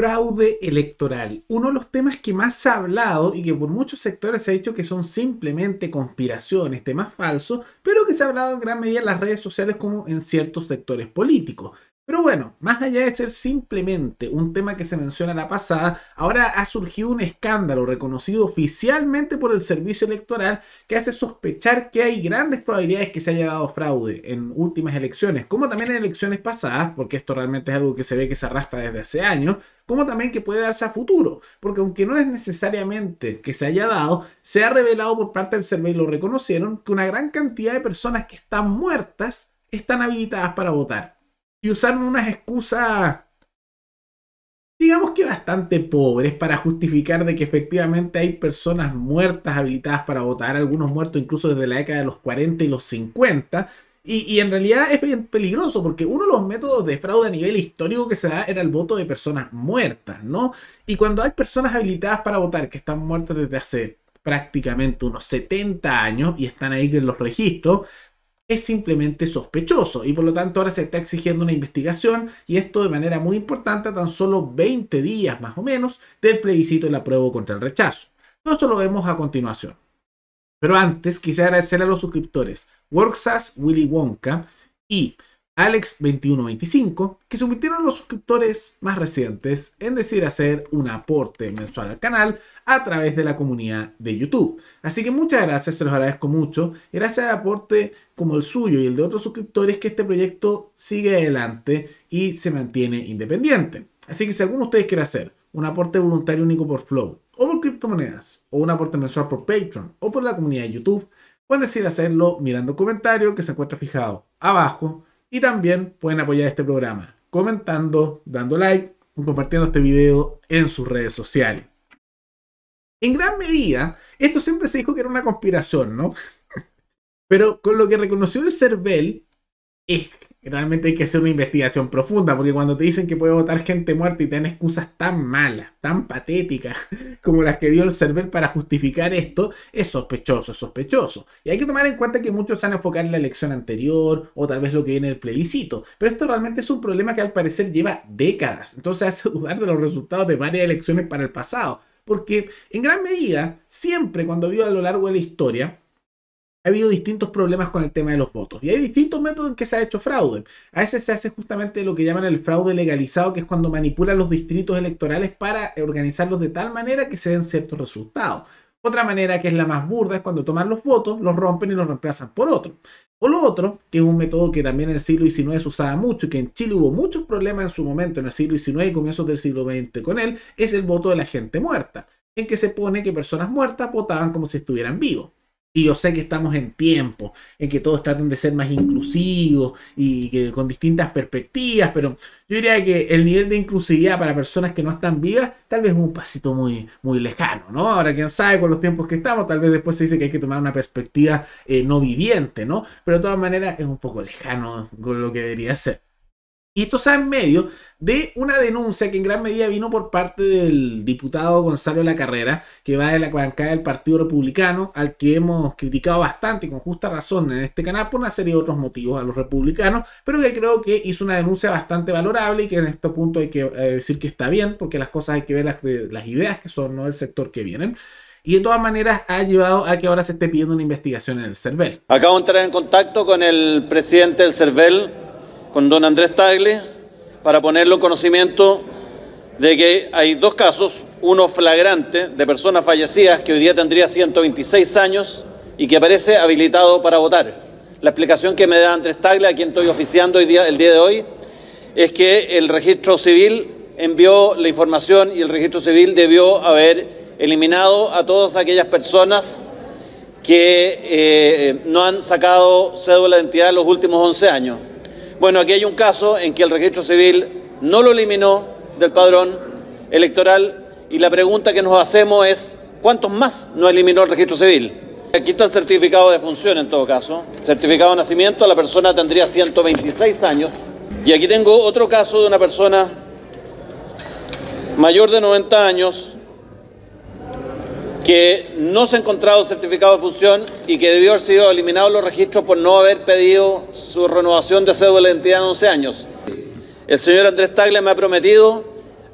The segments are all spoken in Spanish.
fraude electoral. Uno de los temas que más se ha hablado y que por muchos sectores se ha dicho que son simplemente conspiraciones, temas falsos, pero que se ha hablado en gran medida en las redes sociales como en ciertos sectores políticos. Pero bueno, más allá de ser simplemente un tema que se menciona la pasada, ahora ha surgido un escándalo reconocido oficialmente por el servicio electoral que hace sospechar que hay grandes probabilidades que se haya dado fraude en últimas elecciones, como también en elecciones pasadas, porque esto realmente es algo que se ve que se arrastra desde hace años, como también que puede darse a futuro, porque aunque no es necesariamente que se haya dado, se ha revelado por parte del servicio y lo reconocieron que una gran cantidad de personas que están muertas están habilitadas para votar y usaron unas excusas, digamos que bastante pobres, para justificar de que efectivamente hay personas muertas habilitadas para votar, algunos muertos incluso desde la década de los 40 y los 50. Y, en realidad es bien peligroso porque uno de los métodos de fraude a nivel histórico que se da era el voto de personas muertas, ¿no? Y cuando hay personas habilitadas para votar que están muertas desde hace prácticamente unos 70 años y están ahí en los registros, es simplemente sospechoso y por lo tanto ahora se está exigiendo una investigación y esto de manera muy importante a tan solo 20 días más o menos del plebiscito y la prueba contra el rechazo. Todo eso lo vemos a continuación. Pero antes quisiera agradecer a los suscriptores WorkSas, Willy Wonka y Alex2125, que se los suscriptores más recientes en decidir hacer un aporte mensual al canal a través de la comunidad de YouTube. Así que muchas gracias, se los agradezco mucho. Gracias al aporte como el suyo y el de otros suscriptores que este proyecto sigue adelante y se mantiene independiente. Así que si alguno ustedes quiere hacer un aporte voluntario único por Flow o por criptomonedas o un aporte mensual por Patreon o por la comunidad de YouTube, pueden decidir hacerlo mirando el comentario que se encuentra fijado abajo y también pueden apoyar este programa comentando, dando like, compartiendo este video en sus redes sociales. En gran medida, esto siempre se dijo que era una conspiración, ¿no? Pero con lo que reconoció el CERVEL es realmente hay que hacer una investigación profunda, porque cuando te dicen que puede votar gente muerta y te dan excusas tan malas, tan patéticas, como las que dio el server para justificar esto, es sospechoso, es sospechoso. Y hay que tomar en cuenta que muchos se han enfocado en la elección anterior o tal vez lo que viene el plebiscito, pero esto realmente es un problema que al parecer lleva décadas, entonces hace dudar de los resultados de varias elecciones para el pasado, porque en gran medida, siempre cuando vio a lo largo de la historia, ha habido distintos problemas con el tema de los votos. Y hay distintos métodos en que se ha hecho fraude. A veces se hace justamente lo que llaman el fraude legalizado, que es cuando manipulan los distritos electorales para organizarlos de tal manera que se den ciertos resultados. Otra manera que es la más burda es cuando toman los votos, los rompen y los reemplazan por otro. O lo otro, que es un método que también en el siglo XIX se usaba mucho y que en Chile hubo muchos problemas en su momento, en el siglo XIX y comienzos del siglo XX con él, es el voto de la gente muerta, en que se pone que personas muertas votaban como si estuvieran vivos. Y yo sé que estamos en tiempo, en que todos traten de ser más inclusivos y que con distintas perspectivas, pero yo diría que el nivel de inclusividad para personas que no están vivas tal vez es un pasito muy, muy lejano, ¿no? Ahora, quién sabe con los tiempos que estamos, tal vez después se dice que hay que tomar una perspectiva eh, no viviente, ¿no? Pero de todas maneras es un poco lejano con lo que debería ser. Y esto está en medio de una denuncia que en gran medida vino por parte del diputado Gonzalo La Carrera, que va de la bancada del Partido Republicano, al que hemos criticado bastante y con justa razón en este canal por una serie de otros motivos a los republicanos, pero que creo que hizo una denuncia bastante valorable y que en este punto hay que eh, decir que está bien, porque las cosas hay que ver las, eh, las ideas que son, no del sector que vienen y de todas maneras ha llevado a que ahora se esté pidiendo una investigación en el CERVEL. Acabo de entrar en contacto con el presidente del CERVEL, con don Andrés Tagle para ponerlo en conocimiento de que hay dos casos, uno flagrante de personas fallecidas que hoy día tendría 126 años y que aparece habilitado para votar. La explicación que me da Andrés Tagle, a quien estoy oficiando hoy día, el día de hoy, es que el registro civil envió la información y el registro civil debió haber eliminado a todas aquellas personas que eh, no han sacado cédula de identidad en los últimos 11 años. Bueno, aquí hay un caso en que el registro civil no lo eliminó del padrón electoral y la pregunta que nos hacemos es, ¿cuántos más no eliminó el registro civil? Aquí está el certificado de función en todo caso. Certificado de nacimiento, la persona tendría 126 años. Y aquí tengo otro caso de una persona mayor de 90 años que no se ha encontrado certificado de función y que debió haber sido eliminado los registros por no haber pedido su renovación de cédula de identidad en 11 años. El señor Andrés Tagle me ha prometido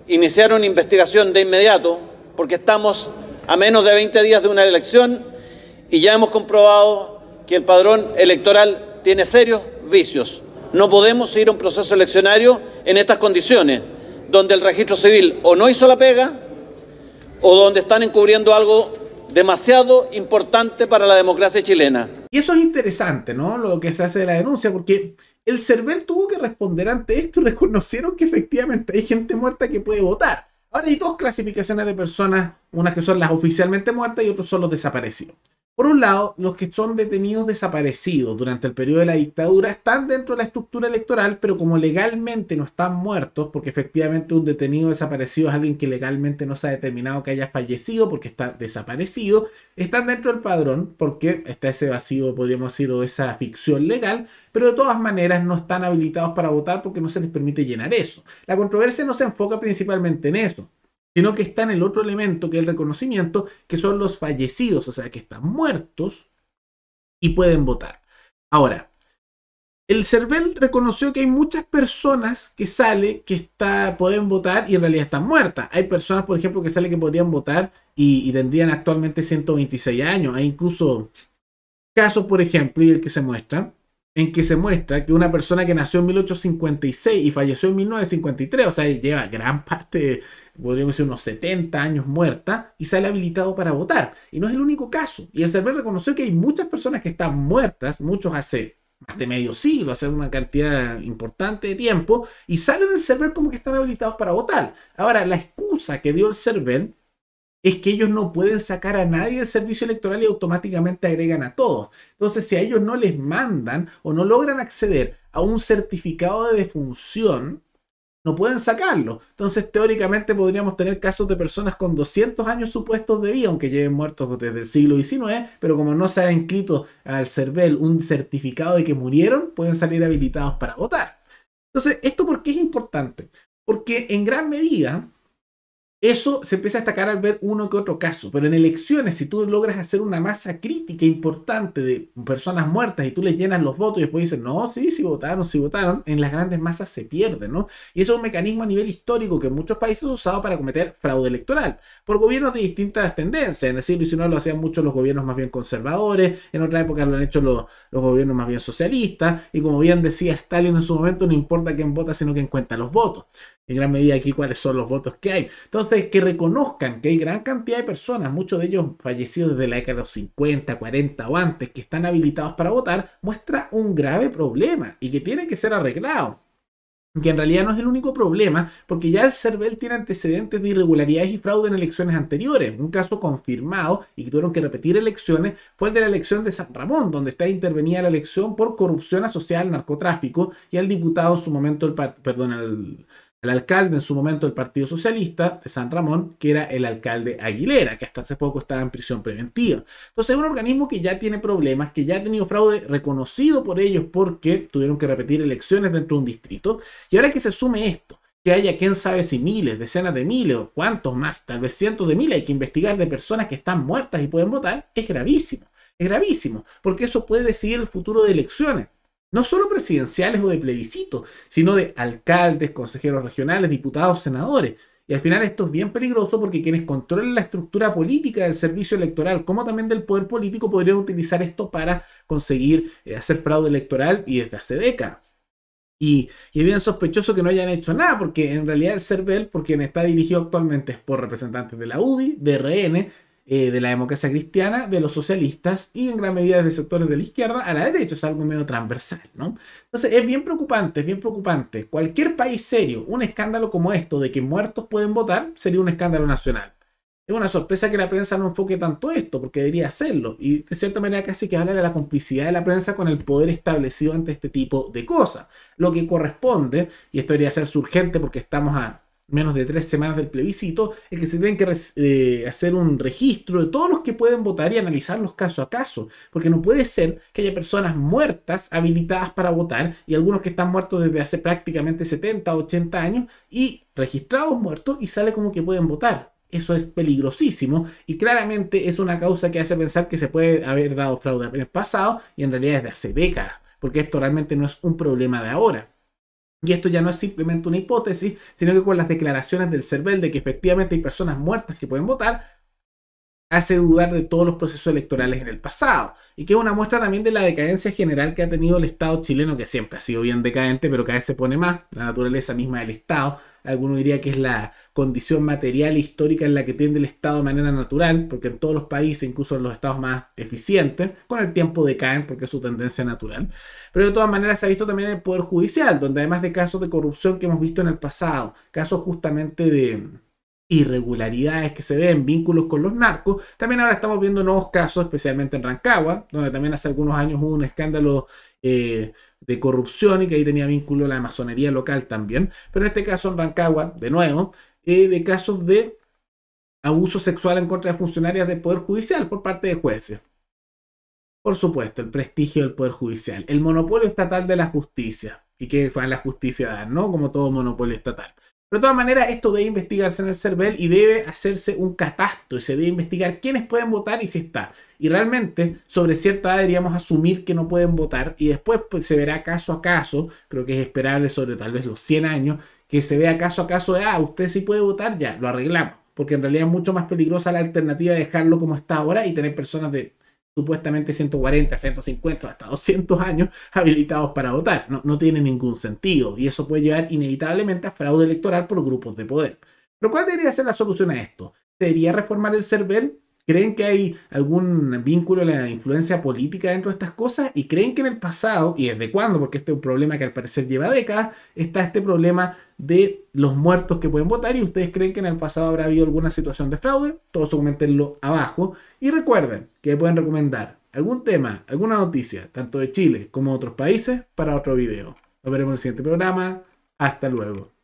iniciar una investigación de inmediato porque estamos a menos de 20 días de una elección y ya hemos comprobado que el padrón electoral tiene serios vicios. No podemos ir un proceso eleccionario en estas condiciones, donde el registro civil o no hizo la pega, o donde están encubriendo algo demasiado importante para la democracia chilena. Y eso es interesante, ¿no? Lo que se hace de la denuncia, porque el CERVEL tuvo que responder ante esto y reconocieron que efectivamente hay gente muerta que puede votar. Ahora hay dos clasificaciones de personas, unas que son las oficialmente muertas y otras son los desaparecidos. Por un lado, los que son detenidos desaparecidos durante el periodo de la dictadura están dentro de la estructura electoral, pero como legalmente no están muertos, porque efectivamente un detenido desaparecido es alguien que legalmente no se ha determinado que haya fallecido porque está desaparecido, están dentro del padrón porque está ese vacío, podríamos decir, o esa ficción legal, pero de todas maneras no están habilitados para votar porque no se les permite llenar eso. La controversia no se enfoca principalmente en eso sino que está en el otro elemento que es el reconocimiento, que son los fallecidos, o sea, que están muertos y pueden votar. Ahora, el CERVEL reconoció que hay muchas personas que sale que está, pueden votar y en realidad están muertas. Hay personas, por ejemplo, que sale que podrían votar y, tendrían actualmente 126 años. Hay incluso casos, por ejemplo, y el que se muestra, en que se muestra que una persona que nació en 1856 y falleció en 1953, o sea, lleva gran parte, podríamos decir, unos 70 años muerta y sale habilitado para votar. Y no es el único caso. Y el CERVEL reconoció que hay muchas personas que están muertas, muchos hace más de medio siglo, hace una cantidad importante de tiempo, y salen del CERVEL como que están habilitados para votar. Ahora, la excusa que dio el CERVEL es que ellos no pueden sacar a nadie del servicio electoral y automáticamente agregan a todos. Entonces, si a ellos no les mandan o no logran acceder a un certificado de defunción, no pueden sacarlo. Entonces, teóricamente podríamos tener casos de personas con 200 años supuestos de vida, aunque lleven muertos desde el siglo XIX, pero como no se ha inscrito al CERVEL un certificado de que murieron, pueden salir habilitados para votar. Entonces, ¿esto por qué es importante? Porque en gran medida eso se empieza a destacar al ver uno que otro caso, pero en elecciones, si tú logras hacer una masa crítica importante de personas muertas y tú les llenas los votos y después dicen, no, sí, sí votaron, sí votaron, en las grandes masas se pierde, ¿no? Y eso es un mecanismo a nivel histórico que muchos países es usado para cometer fraude electoral, por gobiernos de distintas tendencias. En el siglo XIX lo hacían muchos los gobiernos más bien conservadores, en otra época lo han hecho los gobiernos más bien socialistas, y como bien decía Stalin en su momento, no importa quién vota, sino quién cuenta los votos en gran medida aquí cuáles son los votos que hay. Entonces, que reconozcan que hay gran cantidad de personas, muchos de ellos fallecidos desde la década de los 50, 40 o antes, que están habilitados para votar, muestra un grave problema y que tiene que ser arreglado. Que en realidad no es el único problema, porque ya el CERVEL tiene antecedentes de irregularidades y fraude en elecciones anteriores. Un caso confirmado y que tuvieron que repetir elecciones fue el de la elección de San Ramón, donde está intervenida la elección por corrupción asociada al narcotráfico y al diputado en su momento, el perdón, al el alcalde en su momento del Partido Socialista de San Ramón, que era el alcalde Aguilera, que hasta hace poco estaba en prisión preventiva. Entonces es un organismo que ya tiene problemas, que ya ha tenido fraude reconocido por ellos porque tuvieron que repetir elecciones dentro de un distrito. Y ahora que se sume esto, que haya quién sabe si miles, decenas de miles o cuántos más, tal vez cientos de miles hay que investigar de personas que están muertas y pueden votar, es gravísimo. Es gravísimo, porque eso puede decidir el futuro de elecciones no solo presidenciales o de plebiscito, sino de alcaldes, consejeros regionales, diputados, senadores. Y al final esto es bien peligroso porque quienes controlan la estructura política del servicio electoral, como también del poder político, podrían utilizar esto para conseguir eh, hacer fraude electoral y desde hace décadas. Y, y, es bien sospechoso que no hayan hecho nada, porque en realidad el CERVEL, por quien está dirigido actualmente, es por representantes de la UDI, de RN, eh, de la democracia cristiana, de los socialistas y en gran medida de sectores de la izquierda a la derecha, es algo medio transversal, ¿no? Entonces es bien preocupante, es bien preocupante. Cualquier país serio, un escándalo como esto de que muertos pueden votar, sería un escándalo nacional. Es una sorpresa que la prensa no enfoque tanto esto, porque debería hacerlo. Y de cierta manera casi que habla de la complicidad de la prensa con el poder establecido ante este tipo de cosas. Lo que corresponde, y esto debería ser urgente porque estamos a menos de tres semanas del plebiscito, es que se tienen que eh, hacer un registro de todos los que pueden votar y analizarlos caso a caso, porque no puede ser que haya personas muertas habilitadas para votar y algunos que están muertos desde hace prácticamente 70, 80 años y registrados muertos y sale como que pueden votar. Eso es peligrosísimo y claramente es una causa que hace pensar que se puede haber dado fraude en el pasado y en realidad desde hace décadas, porque esto realmente no es un problema de ahora. Y esto ya no es simplemente una hipótesis, sino que con las declaraciones del CERVEL de que efectivamente hay personas muertas que pueden votar, hace dudar de todos los procesos electorales en el pasado. Y que es una muestra también de la decadencia general que ha tenido el Estado chileno, que siempre ha sido bien decadente, pero cada vez se pone más, la naturaleza misma del Estado, Alguno diría que es la condición material e histórica en la que tiende el Estado de manera natural, porque en todos los países, incluso en los estados más eficientes, con el tiempo decaen porque es su tendencia natural. Pero de todas maneras se ha visto también el Poder Judicial, donde además de casos de corrupción que hemos visto en el pasado, casos justamente de irregularidades que se ven, vínculos con los narcos. También ahora estamos viendo nuevos casos, especialmente en Rancagua, donde también hace algunos años hubo un escándalo eh, de corrupción y que ahí tenía vínculo la masonería local también. Pero en este caso en Rancagua, de nuevo, eh, de casos de abuso sexual en contra de funcionarias del Poder Judicial por parte de jueces. Por supuesto, el prestigio del Poder Judicial, el monopolio estatal de la justicia. ¿Y que fue la justicia dar, no? Como todo monopolio estatal. Pero de todas maneras, esto debe investigarse en el CERVEL y debe hacerse un catastro y se debe investigar quiénes pueden votar y si está. Y realmente, sobre cierta edad deberíamos asumir que no pueden votar y después pues, se verá caso a caso, creo que es esperable sobre tal vez los 100 años, que se vea caso a caso de, ah, usted sí puede votar, ya, lo arreglamos. Porque en realidad es mucho más peligrosa la alternativa de dejarlo como está ahora y tener personas de supuestamente 140, 150, hasta 200 años habilitados para votar. No, tiene ningún sentido y eso puede llevar inevitablemente a fraude electoral por grupos de poder. Pero ¿cuál debería ser la solución a esto? ¿Debería reformar el CERVEL? ¿Creen que hay algún vínculo en la influencia política dentro de estas cosas? ¿Y creen que en el pasado, y desde cuándo, porque este es un problema que al parecer lleva décadas, está este problema de los muertos que pueden votar y ustedes creen que en el pasado habrá habido alguna situación de fraude, todos comentenlo abajo y recuerden que pueden recomendar algún tema, alguna noticia, tanto de Chile como de otros países, para otro video. Nos veremos en el siguiente programa. Hasta luego.